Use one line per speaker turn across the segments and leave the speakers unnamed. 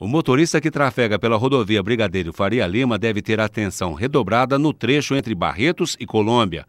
O motorista que trafega pela rodovia Brigadeiro Faria Lima deve ter atenção redobrada no trecho entre Barretos e Colômbia.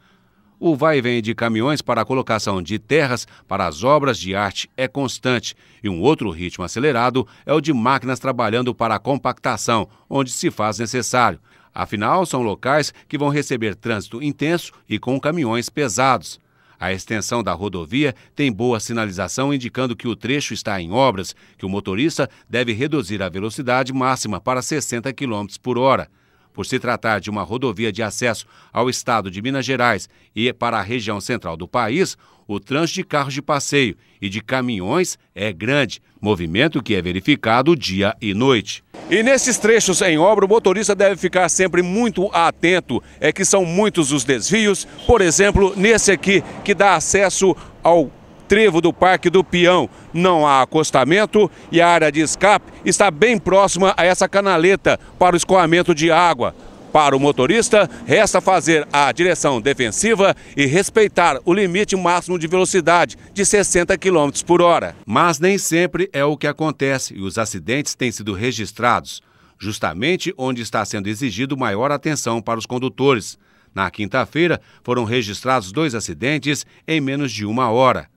O vai e vem de caminhões para a colocação de terras para as obras de arte é constante, e um outro ritmo acelerado é o de máquinas trabalhando para a compactação, onde se faz necessário. Afinal, são locais que vão receber trânsito intenso e com caminhões pesados. A extensão da rodovia tem boa sinalização indicando que o trecho está em obras, que o motorista deve reduzir a velocidade máxima para 60 km por hora. Por se tratar de uma rodovia de acesso ao estado de Minas Gerais e para a região central do país, o trânsito de carros de passeio e de caminhões é grande, movimento que é verificado dia e noite. E nesses trechos em obra, o motorista deve ficar sempre muito atento, é que são muitos os desvios, por exemplo, nesse aqui que dá acesso ao trevo do Parque do Peão. Não há acostamento e a área de escape está bem próxima a essa canaleta para o escoamento de água. Para o motorista, resta fazer a direção defensiva e respeitar o limite máximo de velocidade de 60 km por hora. Mas nem sempre é o que acontece e os acidentes têm sido registrados, justamente onde está sendo exigido maior atenção para os condutores. Na quinta-feira, foram registrados dois acidentes em menos de uma hora.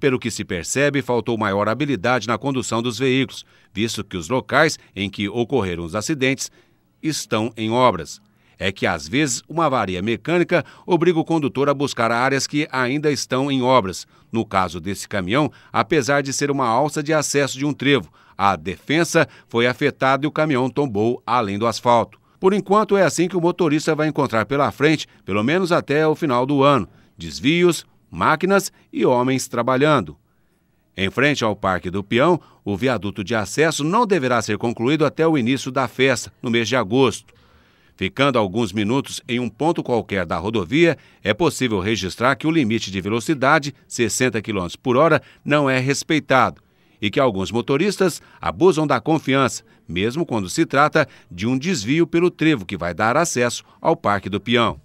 Pelo que se percebe, faltou maior habilidade na condução dos veículos, visto que os locais em que ocorreram os acidentes estão em obras. É que às vezes uma avaria mecânica obriga o condutor a buscar áreas que ainda estão em obras. No caso desse caminhão, apesar de ser uma alça de acesso de um trevo, a defensa foi afetada e o caminhão tombou além do asfalto. Por enquanto, é assim que o motorista vai encontrar pela frente, pelo menos até o final do ano: desvios, máquinas e homens trabalhando. Em frente ao Parque do Peão, o viaduto de acesso não deverá ser concluído até o início da festa, no mês de agosto. Ficando alguns minutos em um ponto qualquer da rodovia, é possível registrar que o limite de velocidade, 60 km por hora, não é respeitado e que alguns motoristas abusam da confiança, mesmo quando se trata de um desvio pelo trevo que vai dar acesso ao Parque do Peão.